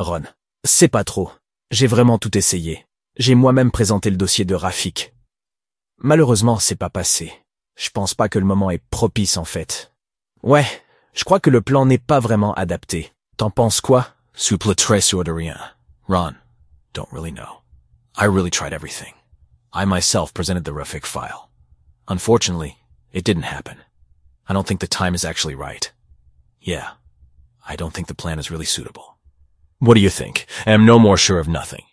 Ron. C'est pas trop. J'ai vraiment tout essayé. J'ai moi-même présenté le dossier de Rafik. Malheureusement, c'est pas passé. Je pense pas que le moment est propice en fait. Ouais, je crois que le plan n'est pas vraiment adapté. T'en penses quoi Souple rien. Ron, don't really know. I really tried everything. I myself presented the Rafik file. Unfortunately, it didn't happen. I don't think the time is actually right. Yeah, I don't think the plan is really suitable. What do you think? I am no more sure of nothing.